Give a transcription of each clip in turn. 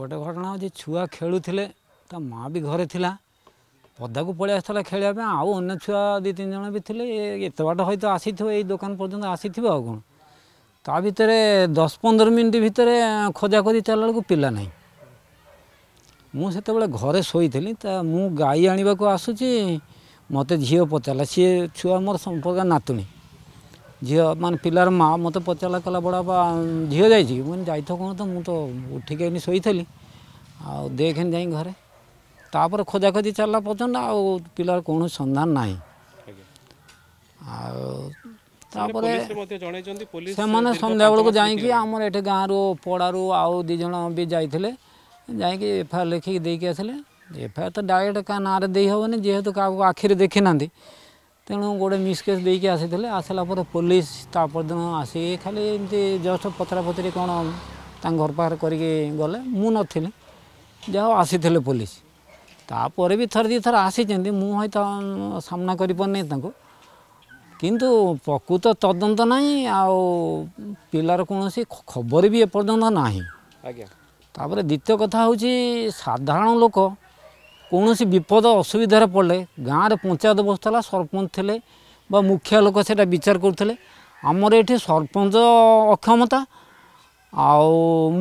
ଗୋଟେ ଘଟଣା ହେଉଛି ଛୁଆ ଖେଳୁଥିଲେ ତା ମା' ବି ଘରେ ଥିଲା ପଦାକୁ ପଳେଇ ଆସିଥିଲା ଖେଳିବା ପାଇଁ ଆଉ ଅନ୍ୟ ଛୁଆ ଦୁଇ ତିନି ଜଣ ବି ଥିଲେ ଏତେ ବାଟ ହয়তো ଆସିଥିବ ଏଇ ଦୋକାନ ପର୍ଯ୍ୟନ୍ତ ଆସିଥିବ ଆଉ କ'ଣ ତା ଭିତରେ ଦଶ ପନ୍ଦର ମିନିଟ୍ ଭିତରେ ଖୋଜାଖୋଜି ଚାଲିଲା ବେଳକୁ ପିଲା ନାହିଁ ମୁଁ ସେତେବେଳେ ଘରେ ଶୋଇଥିଲି ତା ମୁଁ ଗାଈ ଆଣିବାକୁ ଆସୁଛି ମୋତେ ଝିଅ ପଚାରିଲା ସିଏ ଛୁଆ ମୋର ସମ୍ପର୍କ ନାତୁଣୀ ଝିଅ ମାନେ ପିଲାର ମାଆ ମୋତେ ପଚାରିଲା କହିଲା ବଡ଼ ବାପା ଝିଅ ଯାଇଛି ମୁଁ ଯାଇଥିବ କ'ଣ ତ ମୁଁ ତ ଉଠିକି ଏମିତି ଶୋଇଥିଲି ଆଉ ଦେଖେନି ଯାଇ ଘରେ ତାପରେ ଖୋଜାଖୋଜି ଚାଲିଲା ପର୍ଯ୍ୟନ୍ତ ଆଉ ପିଲାର କୌଣସି ସନ୍ଧାନ ନାହିଁ ଆଉ ତାପରେ ସେମାନେ ସନ୍ଧ୍ୟାବେଳକୁ ଯାଇକି ଆମର ଏଠି ଗାଁରୁ ପଡ଼ାରୁ ଆଉ ଦୁଇ ଜଣ ବି ଯାଇଥିଲେ ଯାଇକି ଏଫଆଇଆର୍ ଲେଖିକି ଦେଇକି ଆସିଲେ ଏଫଆଇଆର୍ ତ ଡାଇରେକ୍ଟ କାହା ନାଁରେ ଦେଇ ହେବନି ଯେହେତୁ କାହାକୁ ଆଖିରେ ଦେଖିନାହାନ୍ତି ତେଣୁ ଗୋଟେ ମିସ୍କେସ୍ ଦେଇକି ଆସିଥିଲେ ଆସିଲା ପରେ ପୋଲିସ ତା ପରଦିନ ଆସିକି ଖାଲି ଏମିତି ଜଷ୍ଟ ପଚରା ପଚରି କ'ଣ ତାଙ୍କ ଘର ପାଖରେ କରିକି ଗଲେ ମୁଁ ନଥିଲି ଯାହା ଆସିଥିଲେ ପୋଲିସ ତାପରେ ବି ଥରେ ଦୁଇ ଥର ଆସିଛନ୍ତି ମୁଁ ହୁଏ ତ ସାମ୍ନା କରିପାରୁନି ତାଙ୍କୁ କିନ୍ତୁ ପ୍ରକୃତ ତଦନ୍ତ ନାହିଁ ଆଉ ପିଲାର କୌଣସି ଖବର ବି ଏପର୍ଯ୍ୟନ୍ତ ନାହିଁ ଆଜ୍ଞା ତାପରେ ଦ୍ୱିତୀୟ କଥା ହେଉଛି ସାଧାରଣ ଲୋକ କୌଣସି ବିପଦ ଅସୁବିଧାରେ ପଡ଼ିଲେ ଗାଁରେ ପଞ୍ଚାୟତ ବସୁଥିଲା ସରପଞ୍ଚ ଥିଲେ ବା ମୁଖିଆ ଲୋକ ସେଇଟା ବିଚାର କରୁଥିଲେ ଆମର ଏଠି ସରପଞ୍ଚ ଅକ୍ଷମତା ଆଉ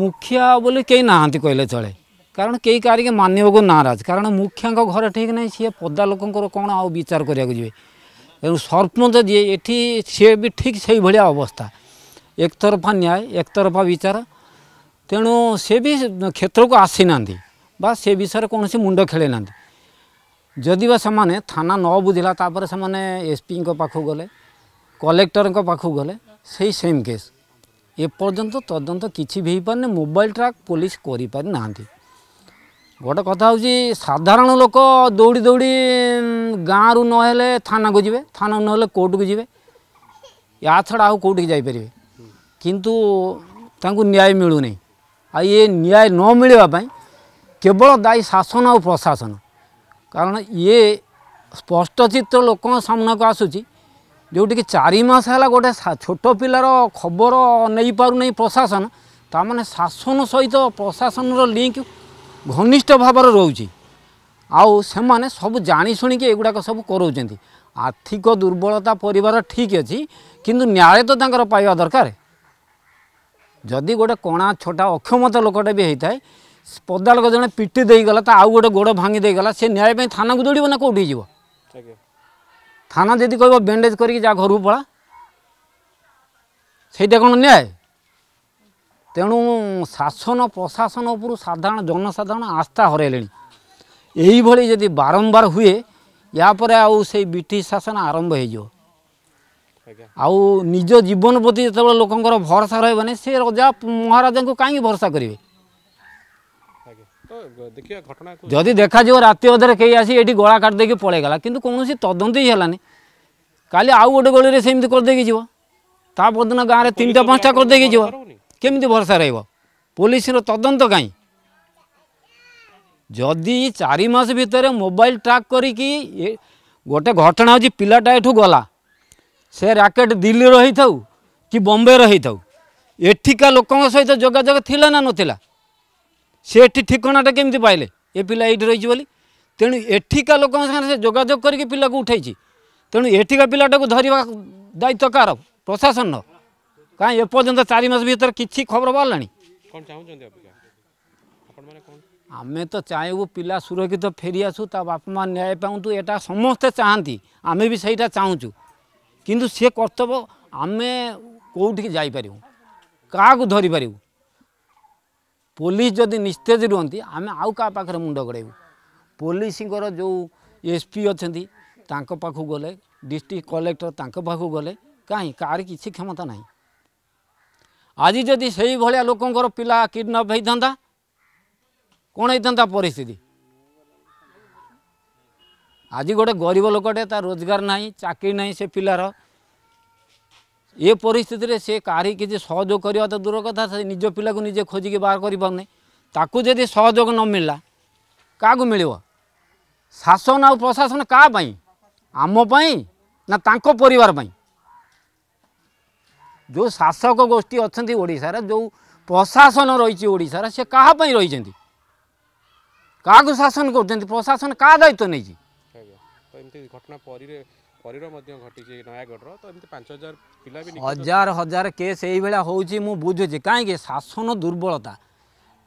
ମୁଖିଆ ବୋଲି କେହି ନାହାନ୍ତି କହିଲେ ଚଳେ କାରଣ କେହି କାହାରିକି ମାନିବାକୁ ନାରାଜ କାରଣ ମୁଖିଆଙ୍କ ଘରେ ଠିକ ନାହିଁ ସିଏ ପଦା ଲୋକଙ୍କର କ'ଣ ଆଉ ବିଚାର କରିବାକୁ ଯିବେ ତେଣୁ ସରପଞ୍ଚ ଯିଏ ଏଠି ସିଏ ବି ଠିକ୍ ସେଇଭଳିଆ ଅବସ୍ଥା ଏକତରଫା ନ୍ୟାୟ ଏକତରଫା ବିଚାର ତେଣୁ ସେ ବି କ୍ଷେତ୍ରକୁ ଆସିନାହାନ୍ତି से विषय कौन से मुंड खेले ना जदि से थाना न बुझलापर से एसपी पाख गले कलेक्टर पाख गले सेम केस एपर्तंत तदंत कि भी पार नहीं मोबाइल ट्राक पुलिस कर गोटे कथा हूँ साधारण लोक दौड़ी दौड़ी गाँव रू ना थाना को जी थाना ना कोर्ट को जी या छड़ा आई जापर कितु न्याय मिलूनी आए न्याय न मिलवाप କେବଳ ଦାୟୀ ଶାସନ ଆଉ ପ୍ରଶାସନ କାରଣ ଇଏ ସ୍ପଷ୍ଟ ଚିତ୍ର ଲୋକଙ୍କ ସାମ୍ନାକୁ ଆସୁଛି ଯେଉଁଠିକି ଚାରି ମାସ ହେଲା ଗୋଟେ ଛୋଟ ପିଲାର ଖବର ନେଇପାରୁନାହିଁ ପ୍ରଶାସନ ତା'ମାନେ ଶାସନ ସହିତ ପ୍ରଶାସନର ଲିଙ୍କ ଘନିଷ୍ଠ ଭାବରେ ରହୁଛି ଆଉ ସେମାନେ ସବୁ ଜାଣିଶୁଣିକି ଏଗୁଡ଼ାକ ସବୁ କରାଉଛନ୍ତି ଆର୍ଥିକ ଦୁର୍ବଳତା ପରିବାର ଠିକ୍ ଅଛି କିନ୍ତୁ ନ୍ୟାୟ ତ ତାଙ୍କର ପାଇବା ଦରକାର ଯଦି ଗୋଟେ କଣା ଛୋଟା ଅକ୍ଷମତା ଲୋକଟେ ବି ହୋଇଥାଏ ପଦାଳକ ଜଣେ ପିଟି ଦେଇଗଲା ତା ଆଉ ଗୋଟେ ଗୋଡ଼ ଭାଙ୍ଗି ଦେଇଗଲା ସେ ନ୍ୟାୟ ପାଇଁ ଥାନାକୁ ଦୌଡ଼ିବ ନା କେଉଁଠି ଯିବ ଥାନା ଯଦି କହିବ ବ୍ୟାଣ୍ଡେଜ୍ କରିକି ଯା ଘରକୁ ପଳା ସେଇଟା କ'ଣ ନ୍ୟାୟ ତେଣୁ ଶାସନ ପ୍ରଶାସନ ଉପରୁ ସାଧାରଣ ଜନସାଧାରଣ ଆସ୍ଥା ହରାଇଲେଣି ଏଇଭଳି ଯଦି ବାରମ୍ବାର ହୁଏ ୟା ପରେ ଆଉ ସେଇ ବ୍ରିଟିଶ ଶାସନ ଆରମ୍ଭ ହୋଇଯିବ ଆଉ ନିଜ ଜୀବନ ପ୍ରତି ଯେତେବେଳେ ଲୋକଙ୍କର ଭରସା ରହିବନି ସେ ରଜା ମହାରାଜାଙ୍କୁ କାହିଁକି ଭରସା କରିବେ ଯଦି ଦେଖାଯିବ ରାତି ଅଧରେ କେହି ଆସି ଏଠି ଗଳା କାଟିଦେଇକି ପଳେଇଗଲା କିନ୍ତୁ କୌଣସି ତଦନ୍ତ ହିଁ ହେଲାନି କାଲି ଆଉ ଗୋଟେ ଗଳିରେ ସେମିତି କରିଦେଇକି ଯିବ ତା ପରଦିନ ଗାଁରେ ତିନିଟା ପାଞ୍ଚଟା କରିଦେଇକି ଯିବ କେମିତି ଭରସା ରହିବ ପୋଲିସର ତଦନ୍ତ କାହିଁ ଯଦି ଚାରି ମାସ ଭିତରେ ମୋବାଇଲ ଟ୍ରାକ୍ କରିକି ଗୋଟେ ଘଟଣା ହେଉଛି ପିଲାଟା ଏଠୁ ଗଲା ସେ ରାକେଟ୍ ଦିଲ୍ଲୀର ହେଇଥାଉ କି ବମ୍ବେର ହେଇଥାଉ ଏଠିକା ଲୋକଙ୍କ ସହିତ ଯୋଗାଯୋଗ ଥିଲା ନା ନଥିଲା সে এটি ঠিকনাটা কেমতি পাইলে এ পিলা এইটি রয়েছে বলে তেমন এঠিকা লোক সে যোগাযোগ করি পিলাকে উঠাইছি তেমন এঠিকা পিলাটাকে ধরা দায়িত্ব কার প্রশাসন কাঁ এপর্যন্ত চারি মাস ভিতরে কিছু খবর বাহারা ଆମେ ତ ଚାହିଁବୁ ପିଲା ସୁରକ୍ଷିତ ଫେରିଆସୁ ତା ବାପା ମା' ନ୍ୟାୟ ପାଆନ୍ତୁ ଏଇଟା ସମସ୍ତେ ଚାହାନ୍ତି ଆମେ ବି ସେଇଟା ଚାହୁଁଛୁ କିନ୍ତୁ ସେ କର୍ତ୍ତବ୍ୟ ଆମେ କେଉଁଠିକି ଯାଇପାରିବୁ କାହାକୁ ଧରିପାରିବୁ ପୋଲିସ ଯଦି ନିସ୍ତେଜ ରୁହନ୍ତି ଆମେ ଆଉ କାହା ପାଖରେ ମୁଣ୍ଡ ଗଡ଼େଇବୁ ପୋଲିସଙ୍କର ଯେଉଁ ଏସ୍ ପି ଅଛନ୍ତି ତାଙ୍କ ପାଖକୁ ଗଲେ ଡିଷ୍ଟ୍ରିକ୍ଟ କଲେକ୍ଟର ତାଙ୍କ ପାଖକୁ ଗଲେ କାହିଁ କାହାର କିଛି କ୍ଷମତା ନାହିଁ ଆଜି ଯଦି ସେଇଭଳିଆ ଲୋକଙ୍କର ପିଲା କିଡ଼ନାପ୍ ହେଇଥାନ୍ତା କ'ଣ ହେଇଥାନ୍ତା ପରିସ୍ଥିତି ଆଜି ଗୋଟେ ଗରିବ ଲୋକଟେ ତା ରୋଜଗାର ନାହିଁ ଚାକିରି ନାହିଁ ସେ ପିଲାର ଏ ପରିସ୍ଥିତିରେ ସେ କାହାରି କିଛି ସହଯୋଗ କରିବା ତ ଦୂର କଥା ସେ ନିଜ ପିଲାକୁ ନିଜେ ଖୋଜିକି ବାହାର କରିପାରୁନି ତାକୁ ଯଦି ସହଯୋଗ ନ ମିଳିଲା କାହାକୁ ମିଳିବ ଶାସନ ଆଉ ପ୍ରଶାସନ କାହା ପାଇଁ ଆମ ପାଇଁ ନା ତାଙ୍କ ପରିବାର ପାଇଁ ଯେଉଁ ଶାସକ ଗୋଷ୍ଠୀ ଅଛନ୍ତି ଓଡ଼ିଶାରେ ଯେଉଁ ପ୍ରଶାସନ ରହିଛି ଓଡ଼ିଶାରେ ସେ କାହା ପାଇଁ ରହିଛନ୍ତି କାହାକୁ ଶାସନ କରୁଛନ୍ତି ପ୍ରଶାସନ କାହା ଦାୟିତ୍ୱ ନେଇଛି ପରିର ମଧ୍ୟ ଘଟିଛି ନୟାଗଡ଼ର ତ ଏମିତି ପାଞ୍ଚ ହଜାର ପିଲା ବି ହଜାର ହଜାର କେସ୍ ଏଇଭଳିଆ ହେଉଛି ମୁଁ ବୁଝୁଛି କାହିଁକି ଶାସନ ଦୁର୍ବଳତା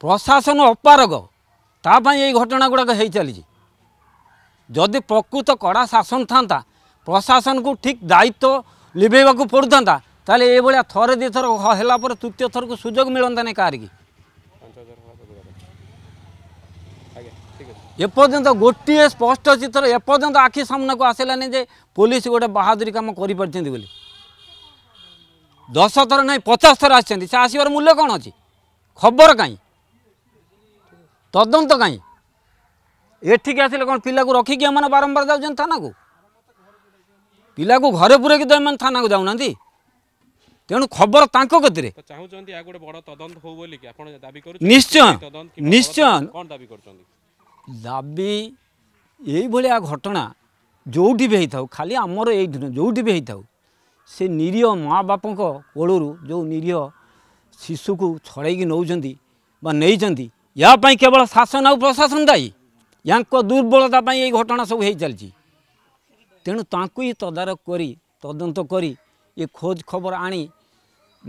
ପ୍ରଶାସନ ଅପାରଗ ତା ପାଇଁ ଏଇ ଘଟଣା ଗୁଡ଼ାକ ହେଇ ଚାଲିଛି ଯଦି ପ୍ରକୃତ କଡ଼ା ଶାସନ ଥାନ୍ତା ପ୍ରଶାସନକୁ ଠିକ୍ ଦାୟିତ୍ୱ ଲିଭେଇବାକୁ ପଡ଼ୁଥାନ୍ତା ତାହେଲେ ଏଇଭଳିଆ ଥରେ ଦୁଇଥର ହେଲା ପରେ ତୃତୀୟ ଥରକୁ ସୁଯୋଗ ମିଳନ୍ତାନି କାହାରିକି ପାଞ୍ଚ ହଜାର এপর্যন্ত গোটিয়ে স্পষ্ট চিত্র এপর্যন্ত আখি সামনাকু আসলানি যে পুলিশ গোটে বাহাদুরি কাম করিপারি বলে দশ থর নাই পচাশ থর আসছেন সে আসবার মূল্য কম অছি খবর কাই তদন্ত কাই এঠিকি আসলে কোণ পিলাকে রক্ষিকি এমন বারম্বার যাচ্ছেন থানাকু ପିଲାକୁ ଘରେ ପୁରେଇକି ତ ଏମାନେ ଥାନାକୁ ଯାଉନାହାନ୍ତି ତେଣୁ ଖବର ତାଙ୍କ କତିରେ ନିଶ୍ଚୟ ନିଶ୍ଚୟ ଦାବି ଏଇଭଳିଆ ଘଟଣା ଯେଉଁଠି ବି ହେଇଥାଉ ଖାଲି ଆମର ଏଇଠି ନୁହେଁ ଯେଉଁଠି ବି ହେଇଥାଉ ସେ ନିରୀହ ମା ବାପଙ୍କ କୋଳରୁ ଯେଉଁ ନିରୀହ ଶିଶୁକୁ ଛଡ଼େଇକି ନେଉଛନ୍ତି ବା ନେଇଛନ୍ତି ଏହା ପାଇଁ କେବଳ ଶାସନ ଆଉ ପ୍ରଶାସନ ଦାୟୀ ୟାଙ୍କ ଦୁର୍ବଳତା ପାଇଁ ଏଇ ଘଟଣା ସବୁ ହେଇଚାଲିଛି ତେଣୁ ତାଙ୍କୁ ହିଁ ତଦାରଖ କରି ତଦନ୍ତ କରି ଏ ଖୋଜ ଖବର ଆଣି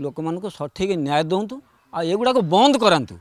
ଲୋକମାନଙ୍କୁ ସଠିକ୍ ନ୍ୟାୟ ଦିଅନ୍ତୁ ଆଉ ଏଗୁଡ଼ାକ ବନ୍ଦ କରାନ୍ତୁ